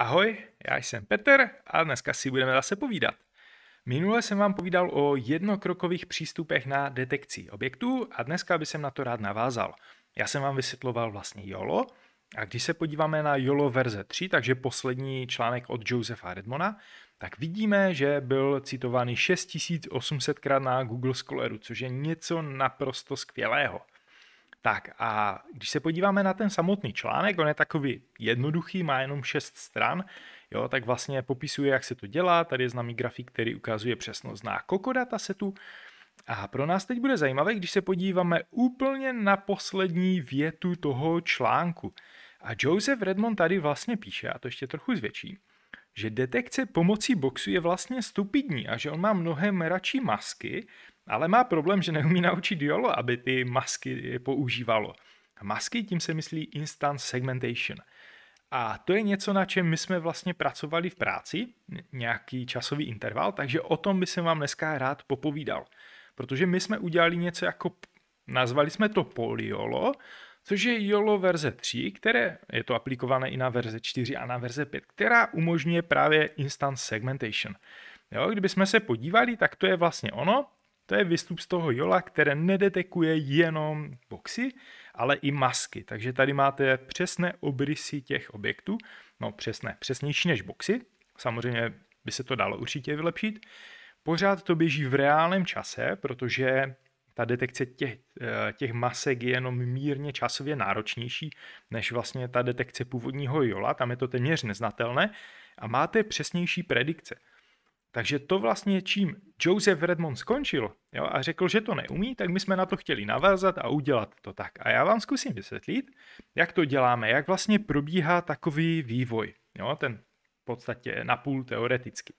Ahoj, já jsem Petr a dneska si budeme zase povídat. Minule jsem vám povídal o jednokrokových přístupech na detekci objektů a dneska by jsem na to rád navázal. Já jsem vám vysvětloval vlastně YOLO a když se podíváme na YOLO verze 3, takže poslední článek od Josefa Redmona, tak vidíme, že byl citovaný 6800krát na Google Scholaru, což je něco naprosto skvělého. Tak a když se podíváme na ten samotný článek, on je takový jednoduchý, má jenom 6 stran, jo, tak vlastně popisuje, jak se to dělá, tady je známý grafik, který ukazuje přesnost na kokodata setu, a pro nás teď bude zajímavé, když se podíváme úplně na poslední větu toho článku. A Joseph Redmond tady vlastně píše, a to ještě trochu zvětší, že detekce pomocí boxu je vlastně stupidní a že on má mnohem radši masky, ale má problém, že neumí naučit YOLO, aby ty masky používalo. Masky, tím se myslí instant segmentation. A to je něco, na čem my jsme vlastně pracovali v práci, nějaký časový interval, takže o tom by jsem vám dneska rád popovídal. Protože my jsme udělali něco jako, nazvali jsme to poliolo, což je YOLO verze 3, které je to aplikované i na verze 4 a na verze 5, která umožňuje právě instant segmentation. Jo, kdybychom se podívali, tak to je vlastně ono. To je výstup z toho jola, které nedetekuje jenom boxy, ale i masky. Takže tady máte přesné obrysy těch objektů. No přesné, přesnější než boxy. Samozřejmě by se to dalo určitě vylepšit. Pořád to běží v reálném čase, protože ta detekce těch, eh, těch masek je jenom mírně časově náročnější než vlastně ta detekce původního jola, tam je to téměř neznatelné a máte přesnější predikce. Takže to vlastně, čím Joseph Redmond skončil jo, a řekl, že to neumí, tak my jsme na to chtěli navázat a udělat to tak. A já vám zkusím vysvětlit, jak to děláme, jak vlastně probíhá takový vývoj. Jo, ten v podstatě napůl teoreticky.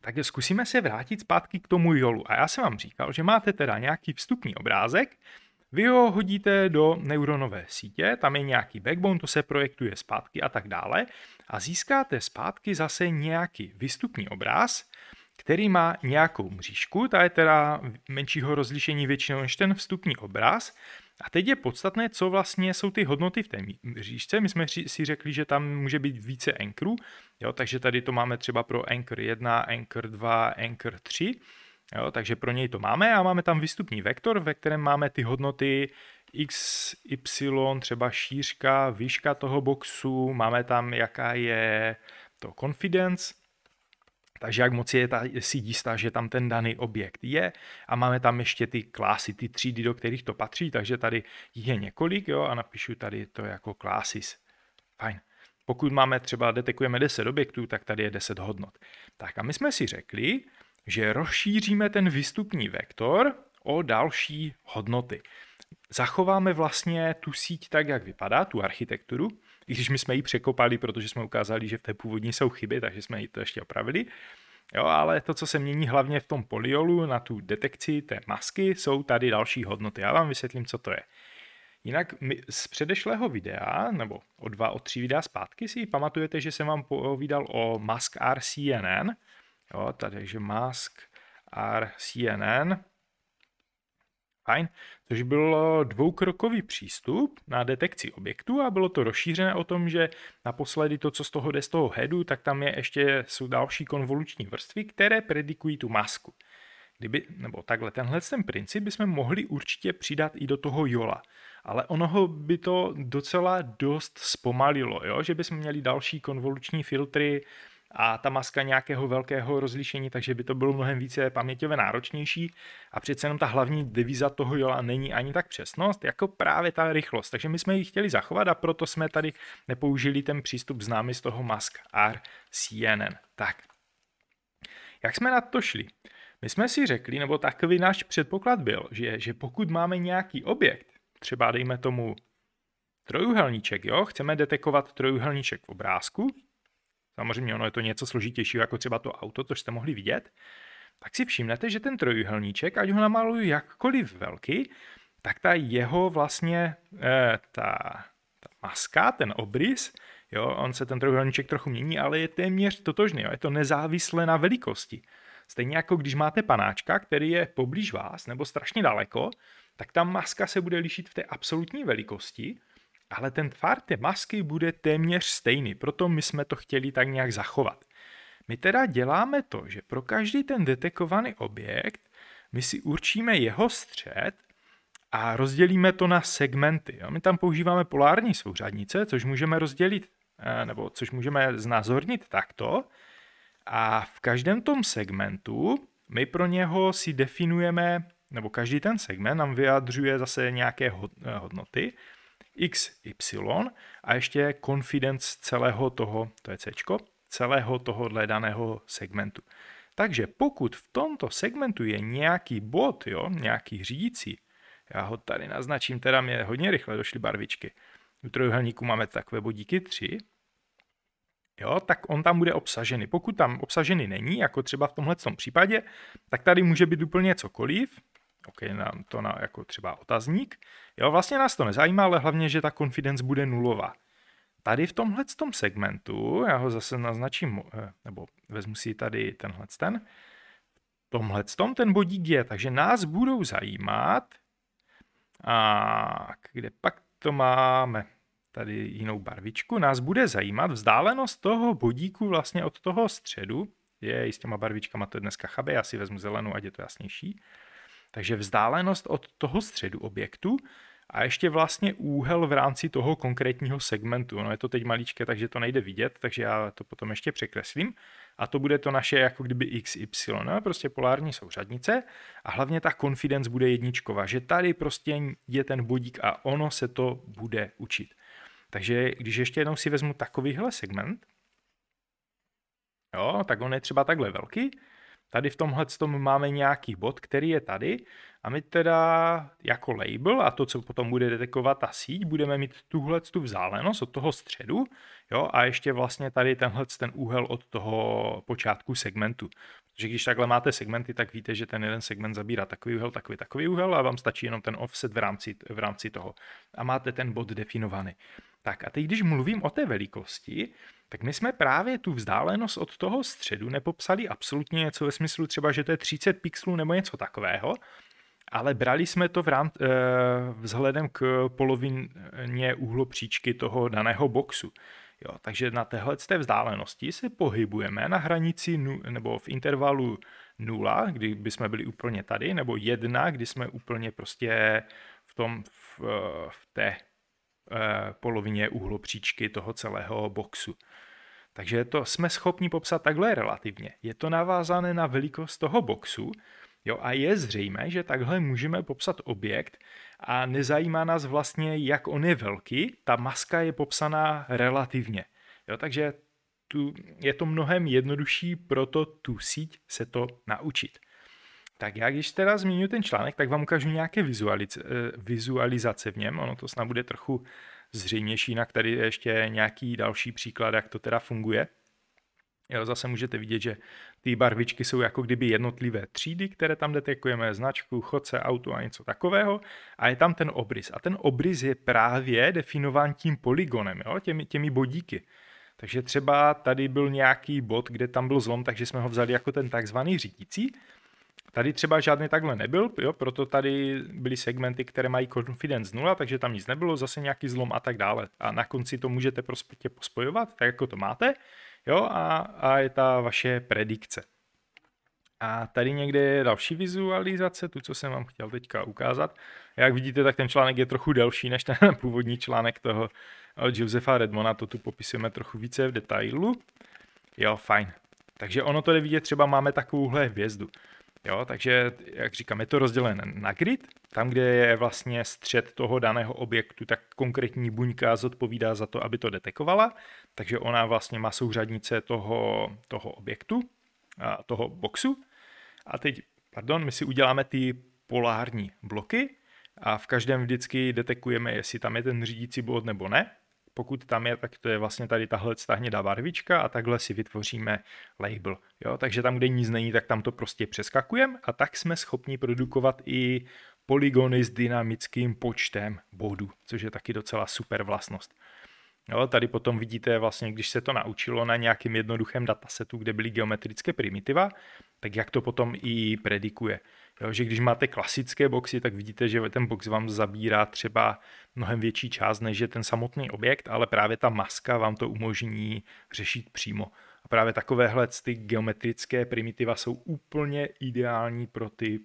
Tak zkusíme se vrátit zpátky k tomu jolu. A já jsem vám říkal, že máte teda nějaký vstupní obrázek, vy ho hodíte do neuronové sítě, tam je nějaký backbone, to se projektuje zpátky a tak dále a získáte zpátky zase nějaký výstupní obraz, který má nějakou mřížku, ta je teda menšího rozlišení většinou než ten vstupní obraz. A teď je podstatné, co vlastně jsou ty hodnoty v té mřížce. My jsme si řekli, že tam může být více anchorů, jo, takže tady to máme třeba pro anchor 1, anchor 2, anchor 3. Jo, takže pro něj to máme a máme tam výstupní vektor, ve kterém máme ty hodnoty X, y, třeba šířka, výška toho boxu, máme tam, jaká je to confidence, takže jak moc je ta, si jistá, že tam ten daný objekt je. A máme tam ještě ty klasy, ty třídy, do kterých to patří, takže tady je několik jo, a napíšu tady to jako classes. Fajn. Pokud máme třeba, detekujeme 10 objektů, tak tady je 10 hodnot. Tak a my jsme si řekli, že rozšíříme ten výstupní vektor o další hodnoty zachováme vlastně tu síť tak, jak vypadá, tu architekturu, i když my jsme ji překopali, protože jsme ukázali, že v té původní jsou chyby, takže jsme ji to ještě opravili. Jo, ale to, co se mění hlavně v tom poliolu na tu detekci té masky, jsou tady další hodnoty. Já vám vysvětlím, co to je. Jinak my z předešlého videa, nebo o dva, o tři videa zpátky si pamatujete, že jsem vám povídal o Mask RCNN. Jo, tady, takže Mask RCNN. Fajn, což byl eh, dvoukrokový přístup na detekci objektu a bylo to rozšířené o tom, že naposledy to, co z toho jde z toho headu, tak tam je ještě jsou další konvoluční vrstvy, které predikují tu masku. Kdyby, nebo takhle, tenhle ten princip bychom mohli určitě přidat i do toho Jola, ale ono by to docela dost zpomalilo, jo? že bychom měli další konvoluční filtry, a ta maska nějakého velkého rozlišení, takže by to bylo mnohem více paměťově náročnější a přece jenom ta hlavní deviza toho Jola není ani tak přesnost, jako právě ta rychlost. Takže my jsme ji chtěli zachovat a proto jsme tady nepoužili ten přístup známý z toho mask R CNN. Tak, jak jsme na to šli? My jsme si řekli, nebo takový náš předpoklad byl, že, že pokud máme nějaký objekt, třeba dejme tomu trojuhelníček, jo, chceme detekovat trojuhelníček v obrázku, samozřejmě ono je to něco složitějšího, jako třeba to auto, to jste mohli vidět, tak si všimnete, že ten trojuhelníček, ať ho namaluju jakkoliv velký, tak ta jeho vlastně, eh, ta, ta maska, ten obrys, jo, on se ten trojuhelníček trochu mění, ale je téměř totožný, jo, je to nezávislé na velikosti. Stejně jako když máte panáčka, který je poblíž vás nebo strašně daleko, tak ta maska se bude lišit v té absolutní velikosti, ale ten tvar té masky bude téměř stejný, proto my jsme to chtěli tak nějak zachovat. My teda děláme to, že pro každý ten detekovaný objekt my si určíme jeho střed a rozdělíme to na segmenty. Jo? My tam používáme polární souřadnice, což můžeme rozdělit, eh, nebo což můžeme znázornit takto. A v každém tom segmentu my pro něho si definujeme, nebo každý ten segment nám vyjadřuje zase nějaké eh, hodnoty. XY a ještě confidence celého toho, to je C, celého tohohle daného segmentu. Takže pokud v tomto segmentu je nějaký bod, jo, nějaký řídící, já ho tady naznačím, teda mě hodně rychle došly barvičky. U trojuhelníku máme takové bodíky 3, jo, tak on tam bude obsažený. Pokud tam obsažený není, jako třeba v tomhle případě, tak tady může být úplně cokoliv, OK, nám to na jako třeba otazník, Jo, vlastně nás to nezajímá, ale hlavně, že ta confidence bude nulová. Tady v tomhle segmentu, já ho zase naznačím, eh, nebo vezmu si tady tenhle ten, tomhle ten bodík je, takže nás budou zajímat, a kde pak to máme, tady jinou barvičku, nás bude zajímat vzdálenost toho bodíku vlastně od toho středu, je i s těma barvičkama to dneska chabe, já si vezmu zelenou, ať je to jasnější, takže vzdálenost od toho středu objektu a ještě vlastně úhel v rámci toho konkrétního segmentu. No je to teď maličké, takže to nejde vidět, takže já to potom ještě překreslím. A to bude to naše jako kdyby XY, no, prostě polární souřadnice. A hlavně ta confidence bude jedničková, že tady prostě je ten bodík a ono se to bude učit. Takže když ještě jednou si vezmu takovýhle segment, jo, tak on je třeba takhle velký, Tady v tomhle tom máme nějaký bod, který je tady a my teda jako label a to, co potom bude detekovat ta síť, budeme mít tuhle tu vzálenost od toho středu jo, a ještě vlastně tady tenhle ten úhel od toho počátku segmentu. Protože když takhle máte segmenty, tak víte, že ten jeden segment zabírá takový úhel, takový, takový úhel a vám stačí jenom ten offset v rámci, v rámci toho. A máte ten bod definovaný. Tak a teď, když mluvím o té velikosti, tak my jsme právě tu vzdálenost od toho středu nepopsali absolutně něco ve smyslu třeba, že to je 30 pixelů nebo něco takového, ale brali jsme to v rám, eh, vzhledem k polovině úhlopříčky toho daného boxu. Jo, takže na téhle té vzdálenosti se pohybujeme na hranici nu, nebo v intervalu 0, kdy jsme byli úplně tady, nebo 1, kdy jsme úplně prostě v tom v, eh, v té Eh, polovině uhlopříčky toho celého boxu. Takže to jsme schopni popsat takhle relativně. Je to navázané na velikost toho boxu, Jo, a je zřejmé, že takhle můžeme popsat objekt a nezajímá nás vlastně, jak on je velký, ta maska je popsaná relativně. Jo, takže tu, je to mnohem jednodušší proto tu síť se to naučit. Tak já když teda zmíním ten článek, tak vám ukážu nějaké vizualiz, eh, vizualizace v něm, ono to snad bude trochu zřejmější, jinak tady je ještě nějaký další příklad, jak to teda funguje. Jo, zase můžete vidět, že ty barvičky jsou jako kdyby jednotlivé třídy, které tam detekujeme, značku, chodce, auto a něco takového. A je tam ten obrys. A ten obrys je právě definován tím polygonem, jo, těmi, těmi bodíky. Takže třeba tady byl nějaký bod, kde tam byl zlom, takže jsme ho vzali jako ten takzvaný řídící. Tady třeba žádný takhle nebyl, jo, proto tady byly segmenty, které mají confidence 0, takže tam nic nebylo, zase nějaký zlom a tak dále. A na konci to můžete prostě pospojovat, tak jako to máte, jo, a, a je ta vaše predikce. A tady někde je další vizualizace, tu, co jsem vám chtěl teďka ukázat. Jak vidíte, tak ten článek je trochu delší než ten původní článek toho eh, Josefa Redmona, to tu popisujeme trochu více v detailu. Jo, fajn. Takže ono to jde vidět, třeba máme takovouhle hvězdu. Jo, takže, jak říkám, je to rozdělené na grid, tam, kde je vlastně střed toho daného objektu, tak konkrétní buňka zodpovídá za to, aby to detekovala, takže ona vlastně má souřadnice toho, toho objektu, a toho boxu. A teď, pardon, my si uděláme ty polární bloky a v každém vždycky detekujeme, jestli tam je ten řídící bod nebo ne pokud tam je, tak to je vlastně tady tahle hnědá barvička a takhle si vytvoříme label. Jo? Takže tam, kde nic není, tak tam to prostě přeskakujeme a tak jsme schopni produkovat i polygony s dynamickým počtem bodů, což je taky docela super vlastnost. Jo, tady potom vidíte, vlastně, když se to naučilo na nějakém jednoduchém datasetu, kde byly geometrické primitiva, tak jak to potom i predikuje. Jo, že když máte klasické boxy, tak vidíte, že ten box vám zabírá třeba mnohem větší část, než je ten samotný objekt, ale právě ta maska vám to umožní řešit přímo. A právě takovéhle ty geometrické primitiva jsou úplně ideální pro, ty,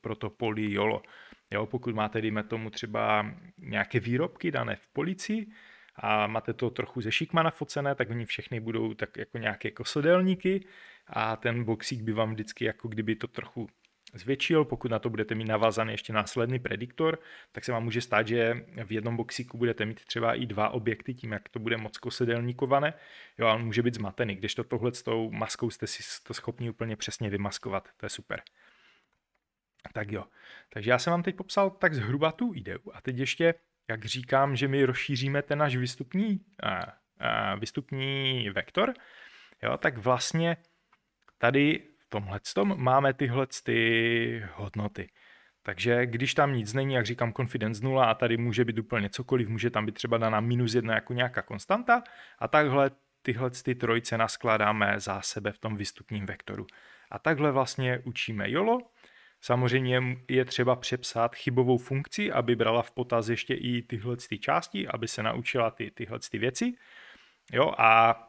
pro to YOLO. Jo, pokud máte, dejme tomu, třeba nějaké výrobky dané v polici a máte to trochu ze šikma nafocené, tak oni všechny budou tak jako nějaké kosodelníky jako a ten boxík by vám vždycky jako kdyby to trochu zvětšil. Pokud na to budete mít navázaný ještě následný prediktor, tak se vám může stát, že v jednom boxíku budete mít třeba i dva objekty tím, jak to bude moc kosedelníkované. Jo, a on může být zmatený, když to tohle s tou maskou jste si to schopni úplně přesně vymaskovat. To je super. Tak jo, takže já jsem vám teď popsal tak zhruba tu ideu a teď ještě, jak říkám, že my rozšíříme ten náš výstupní, a, a, výstupní vektor, jo, tak vlastně tady tomhle máme tyhle ty hodnoty. Takže když tam nic není, jak říkám, confidence 0 a tady může být úplně cokoliv, může tam být třeba daná minus 1 jako nějaká konstanta a takhle tyhle ty trojice naskládáme za sebe v tom výstupním vektoru. A takhle vlastně učíme YOLO. Samozřejmě je třeba přepsat chybovou funkci, aby brala v potaz ještě i tyhle ty části, aby se naučila ty, tyhle ty věci. Jo, a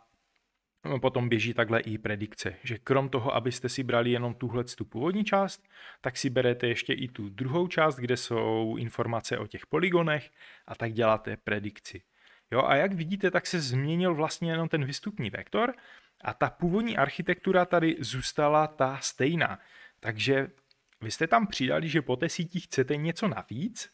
No, potom běží takhle i predikce, že krom toho, abyste si brali jenom tuhle tu původní část, tak si berete ještě i tu druhou část, kde jsou informace o těch poligonech a tak děláte predikci. Jo, a jak vidíte, tak se změnil vlastně jenom ten vystupní vektor a ta původní architektura tady zůstala ta stejná. Takže vy jste tam přidali, že po té síti chcete něco navíc,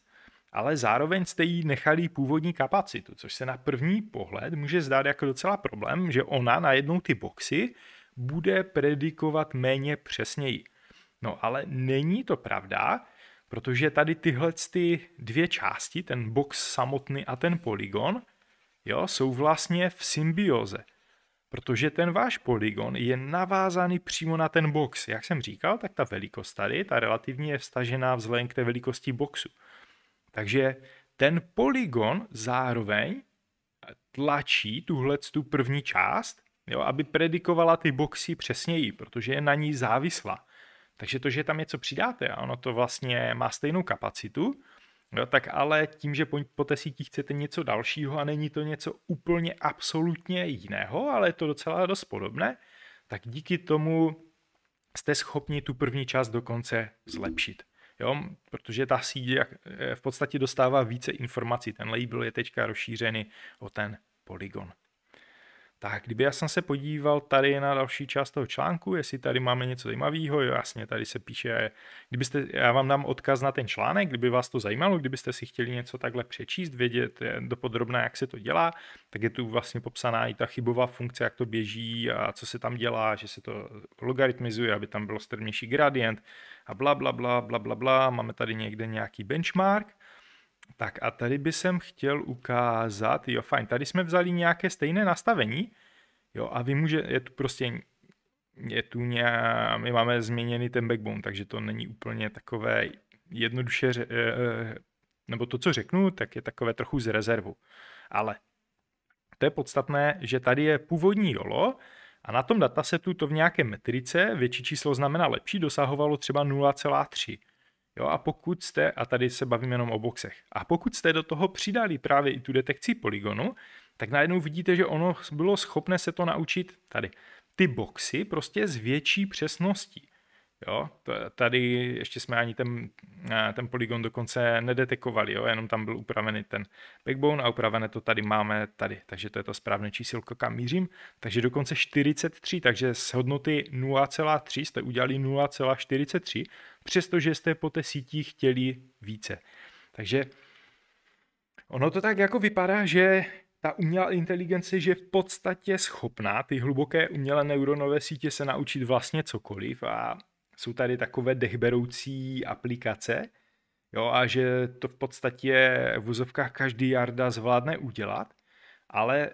ale zároveň jste jí nechali původní kapacitu, což se na první pohled může zdát jako docela problém, že ona najednou ty boxy bude predikovat méně přesněji. No ale není to pravda, protože tady tyhle ty dvě části, ten box samotný a ten polygon, jo, jsou vlastně v symbioze. Protože ten váš polygon je navázaný přímo na ten box. Jak jsem říkal, tak ta velikost tady, ta relativně je vstažená vzhledem k té velikosti boxu. Takže ten polygon zároveň tlačí tuhle tu první část, jo, aby predikovala ty boxy přesněji, protože je na ní závislá. Takže to, že tam něco přidáte a ono to vlastně má stejnou kapacitu, jo, tak ale tím, že po, po té síti chcete něco dalšího a není to něco úplně absolutně jiného, ale je to docela dost podobné, tak díky tomu jste schopni tu první část dokonce zlepšit jo? protože ta síť eh, v podstatě dostává více informací. Ten label je teďka rozšířený o ten polygon. Tak, kdyby já jsem se podíval tady na další část toho článku, jestli tady máme něco zajímavého, jo, jasně, tady se píše, kdybyste, já vám dám odkaz na ten článek, kdyby vás to zajímalo, kdybyste si chtěli něco takhle přečíst, vědět eh, dopodrobné, jak se to dělá, tak je tu vlastně popsaná i ta chybová funkce, jak to běží a co se tam dělá, že se to logaritmizuje, aby tam byl strmější gradient a bla, bla, bla, bla, bla, bla, máme tady někde nějaký benchmark, tak a tady by jsem chtěl ukázat, jo fajn, tady jsme vzali nějaké stejné nastavení, jo a vy může, je tu prostě, je tu nějak my máme změněný ten backbone, takže to není úplně takové jednoduše, eh, eh, nebo to, co řeknu, tak je takové trochu z rezervu. Ale to je podstatné, že tady je původní jolo a na tom datasetu to v nějaké metrice, větší číslo znamená lepší, dosahovalo třeba Jo, a pokud jste, a tady se bavíme jenom o boxech, a pokud jste do toho přidali právě i tu detekci polygonu, tak najednou vidíte, že ono bylo schopné se to naučit tady. Ty boxy prostě s větší přesností. Jo, tady ještě jsme ani ten, eh, ten polygon dokonce nedetekovali, jo, jenom tam byl upravený ten backbone a upravené to tady máme tady, takže to je to správné čísilko, kam mířím. Takže dokonce 43, takže z hodnoty 0,3 jste udělali 0,43, přestože jste po té síti chtěli více. Takže ono to tak jako vypadá, že ta umělá inteligence že je v podstatě schopná ty hluboké umělé neuronové sítě se naučit vlastně cokoliv a jsou tady takové dechberoucí aplikace, jo, a že to v podstatě v úzovkách každý jarda zvládne udělat, ale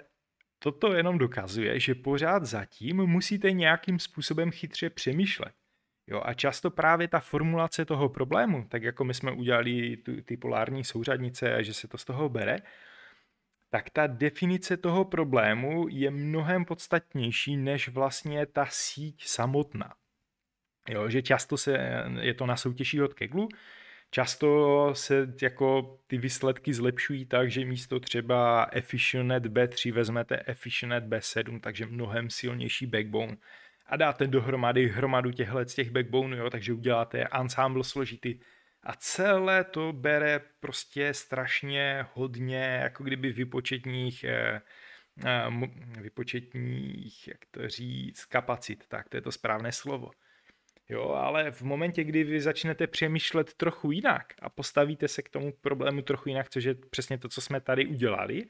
toto jenom dokazuje, že pořád zatím musíte nějakým způsobem chytře přemýšlet. Jo, a často právě ta formulace toho problému, tak jako my jsme udělali tu, ty polární souřadnice a že se to z toho bere, tak ta definice toho problému je mnohem podstatnější než vlastně ta síť samotná. Jo, že často se, je to na soutěží od Keglu, často se jako ty výsledky zlepšují tak, že místo třeba Efficient B3 vezmete Efficient B7, takže mnohem silnější backbone a dáte dohromady hromadu těchhle z těch backbone, jo, takže uděláte ensemble složitý a celé to bere prostě strašně hodně jako kdyby vypočetních eh, eh, vypočetních, jak to říct, kapacit, tak to je to správné slovo. Jo, ale v momentě, kdy vy začnete přemýšlet trochu jinak a postavíte se k tomu problému trochu jinak, což je přesně to, co jsme tady udělali,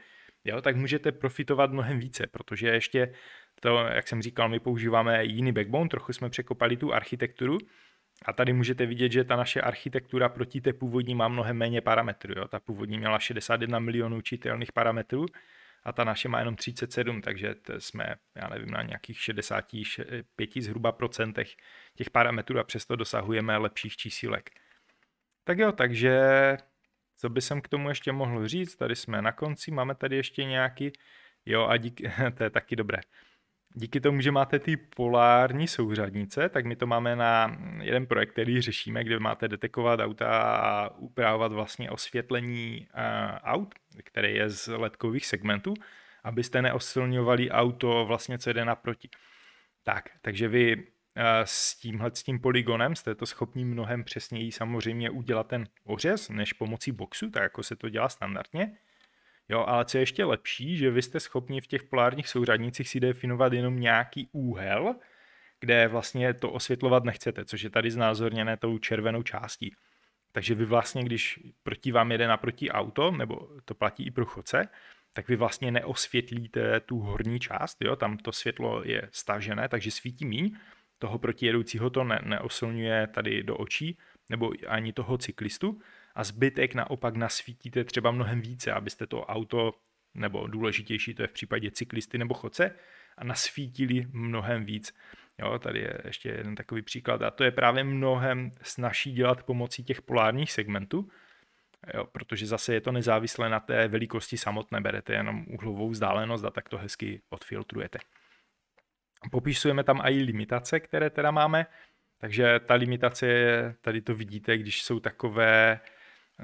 jo, tak můžete profitovat mnohem více, protože ještě to, jak jsem říkal, my používáme jiný backbone, trochu jsme překopali tu architekturu, a tady můžete vidět, že ta naše architektura proti té původní má mnohem méně parametrů. Jo? Ta původní měla 61 milionů čitelných parametrů a ta naše má jenom 37, takže jsme, já nevím, na nějakých 65 zhruba procentech těch parametrů a přesto dosahujeme lepších čísílek. Tak jo, takže co by jsem k tomu ještě mohl říct, tady jsme na konci, máme tady ještě nějaký, jo a díky, to je taky dobré díky tomu, že máte ty polární souřadnice, tak my to máme na jeden projekt, který řešíme, kde máte detekovat auta a upravovat vlastně osvětlení eh, aut, které je z letkových segmentů, abyste neosilňovali auto vlastně, co jde naproti. Tak, takže vy eh, s tímhle s tím poligonem jste to schopni mnohem přesněji samozřejmě udělat ten ořez, než pomocí boxu, tak jako se to dělá standardně. Jo, ale co je ještě lepší, že vy jste schopni v těch polárních souřadnicích si definovat jenom nějaký úhel, kde vlastně to osvětlovat nechcete, což je tady znázorněné tou červenou částí. Takže vy vlastně, když proti vám jede naproti auto, nebo to platí i pro chodce, tak vy vlastně neosvětlíte tu horní část, jo? tam to světlo je stažené, takže svítí míň, toho protijedoucího to ne, neosilňuje tady do očí, nebo ani toho cyklistu, a zbytek naopak nasvítíte třeba mnohem více, abyste to auto, nebo důležitější to je v případě cyklisty nebo chodce, a nasvítili mnohem víc. Jo, tady je ještě jeden takový příklad a to je právě mnohem snažší dělat pomocí těch polárních segmentů, jo, protože zase je to nezávislé na té velikosti samotné, berete jenom úhlovou vzdálenost a tak to hezky odfiltrujete. Popisujeme tam i limitace, které teda máme, takže ta limitace je, tady to vidíte, když jsou takové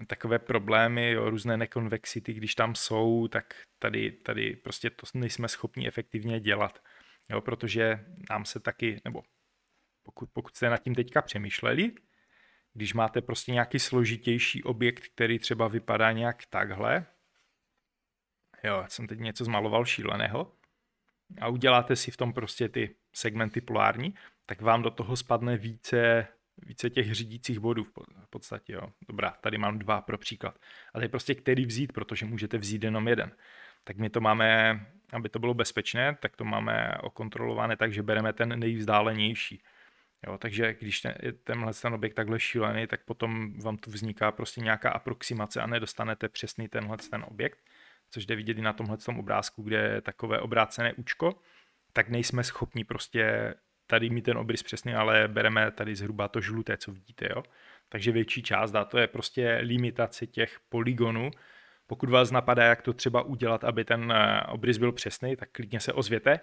takové problémy, jo, různé nekonvexity, když tam jsou, tak tady, tady prostě to nejsme schopni efektivně dělat. Jo, protože nám se taky, nebo pokud, pokud jste nad tím teďka přemýšleli, když máte prostě nějaký složitější objekt, který třeba vypadá nějak takhle, jo, já jsem teď něco zmaloval šíleného, a uděláte si v tom prostě ty segmenty polární, tak vám do toho spadne více více těch řídících bodů v podstatě. Jo. Dobrá, tady mám dva pro příklad. Ale je prostě který vzít, protože můžete vzít jenom jeden. Tak my to máme, aby to bylo bezpečné, tak to máme okontrolované tak, že bereme ten nejvzdálenější. Jo, takže když ten, tenhle ten objekt takhle šílený, tak potom vám tu vzniká prostě nějaká aproximace a nedostanete přesný tenhle ten objekt, což jde vidět i na tomhle obrázku, kde je takové obrácené účko, tak nejsme schopni prostě tady mít ten obrys přesný, ale bereme tady zhruba to žluté, co vidíte, jo. Takže větší část, a to je prostě limitace těch poligonů. Pokud vás napadá, jak to třeba udělat, aby ten eh, obrys byl přesný, tak klidně se ozvěte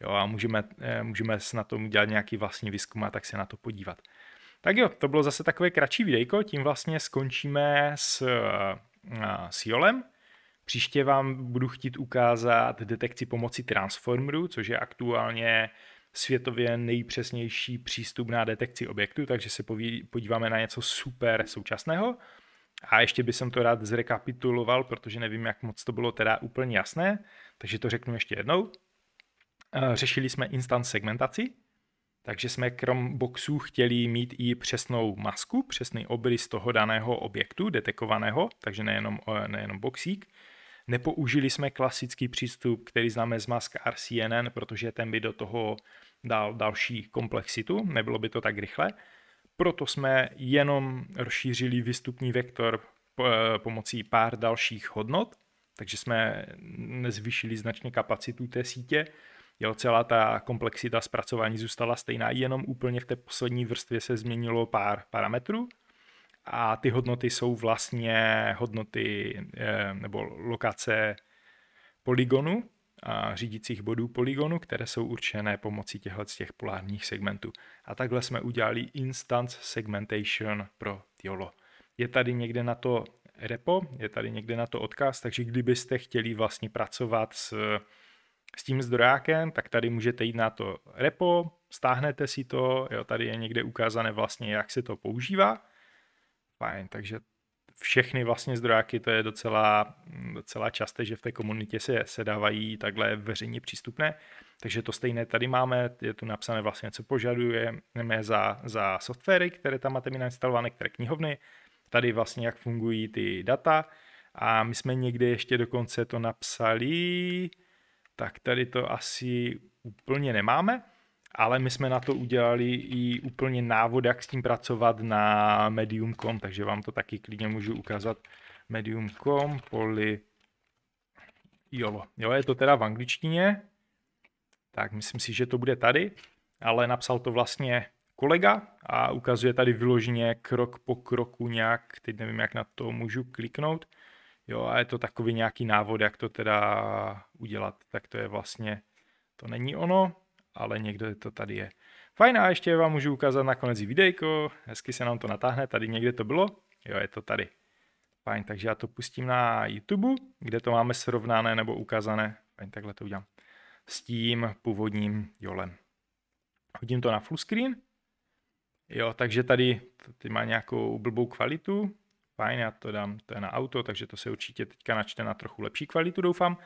jo, a můžeme, eh, můžeme na tom udělat nějaký vlastní výzkum a tak se na to podívat. Tak jo, to bylo zase takové kratší videjko, tím vlastně skončíme s, eh, s Jolem. Příště vám budu chtít ukázat detekci pomocí transformerů, což je aktuálně světově nejpřesnější přístup na detekci objektu, takže se podíváme na něco super současného. A ještě bych to rád zrekapituloval, protože nevím, jak moc to bylo teda úplně jasné, takže to řeknu ještě jednou. Eh, řešili jsme instant segmentaci, takže jsme krom boxů chtěli mít i přesnou masku, přesný obrys toho daného objektu detekovaného, takže nejenom, eh, nejenom boxík. Nepoužili jsme klasický přístup, který známe z mask RCNN, protože ten by do toho dál další komplexitu, nebylo by to tak rychle. Proto jsme jenom rozšířili výstupní vektor eh, pomocí pár dalších hodnot, takže jsme nezvýšili značně kapacitu té sítě. Jo, celá ta komplexita zpracování zůstala stejná, jenom úplně v té poslední vrstvě se změnilo pár parametrů a ty hodnoty jsou vlastně hodnoty eh, nebo lokace polygonu, řídících bodů polygonu, které jsou určené pomocí těchto těch polárních segmentů. A takhle jsme udělali instance segmentation pro YOLO. Je tady někde na to repo, je tady někde na to odkaz, takže kdybyste chtěli vlastně pracovat s, s tím zdrojákem, tak tady můžete jít na to repo, stáhnete si to, jo, tady je někde ukázané vlastně, jak se to používá. Fajn, takže všechny vlastně zdrojáky, to je docela, docela časté, že v té komunitě se, se dávají takhle veřejně přístupné, takže to stejné tady máme, je tu napsané vlastně, co požadujeme za, za softwary, které tam máte mi nainstalované, které knihovny, tady vlastně jak fungují ty data a my jsme někde ještě dokonce to napsali, tak tady to asi úplně nemáme, ale my jsme na to udělali i úplně návod, jak s tím pracovat na Medium.com, takže vám to taky klidně můžu ukázat. Medium.com, poli jolo. Jo, je to teda v angličtině, tak myslím si, že to bude tady, ale napsal to vlastně kolega a ukazuje tady vyloženě krok po kroku nějak, teď nevím, jak na to můžu kliknout, jo, a je to takový nějaký návod, jak to teda udělat, tak to je vlastně, to není ono, ale někdo to tady je. Fajn a ještě vám můžu ukázat nakonec i videjko, hezky se nám to natáhne, tady někde to bylo, jo je to tady. Fajn, takže já to pustím na YouTube, kde to máme srovnané nebo ukázané, fajn, takhle to udělám, s tím původním jolem. Hodím to na full screen, jo, takže tady, tady má nějakou blbou kvalitu, fajn, já to dám, to je na auto, takže to se určitě teďka načte na trochu lepší kvalitu, doufám.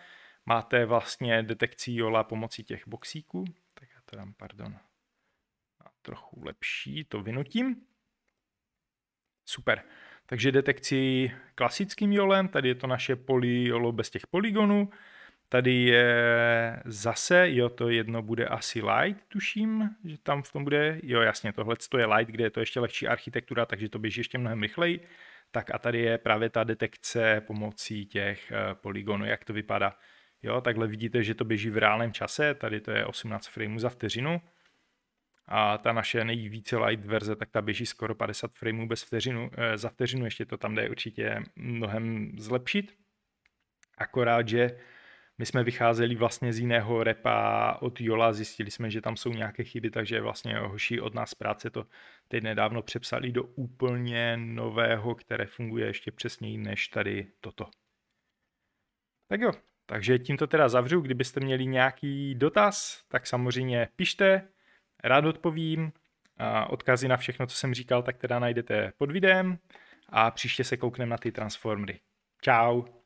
Máte vlastně detekci jola pomocí těch boxíků, teda, pardon, a trochu lepší, to vynutím. Super. Takže detekci klasickým jolem, tady je to naše poly jolo bez těch polygonů. Tady je zase, jo, to jedno bude asi light, tuším, že tam v tom bude, jo, jasně, tohle to je light, kde je to ještě lehčí architektura, takže to běží ještě mnohem rychleji. Tak a tady je právě ta detekce pomocí těch eh, polygonů, jak to vypadá Jo, takhle vidíte, že to běží v reálném čase, tady to je 18 frameů za vteřinu. A ta naše nejvíce light verze, tak ta běží skoro 50 frameů bez vteřinu, e, za vteřinu, ještě to tam jde určitě mnohem zlepšit. Akorát, že my jsme vycházeli vlastně z jiného repa od Jola, zjistili jsme, že tam jsou nějaké chyby, takže vlastně hoši od nás práce to teď nedávno přepsali do úplně nového, které funguje ještě přesněji než tady toto. Tak jo, takže tímto teda zavřu, kdybyste měli nějaký dotaz, tak samozřejmě pište, rád odpovím. A odkazy na všechno, co jsem říkal, tak teda najdete pod videem a příště se kouknem na ty transformery. Ciao.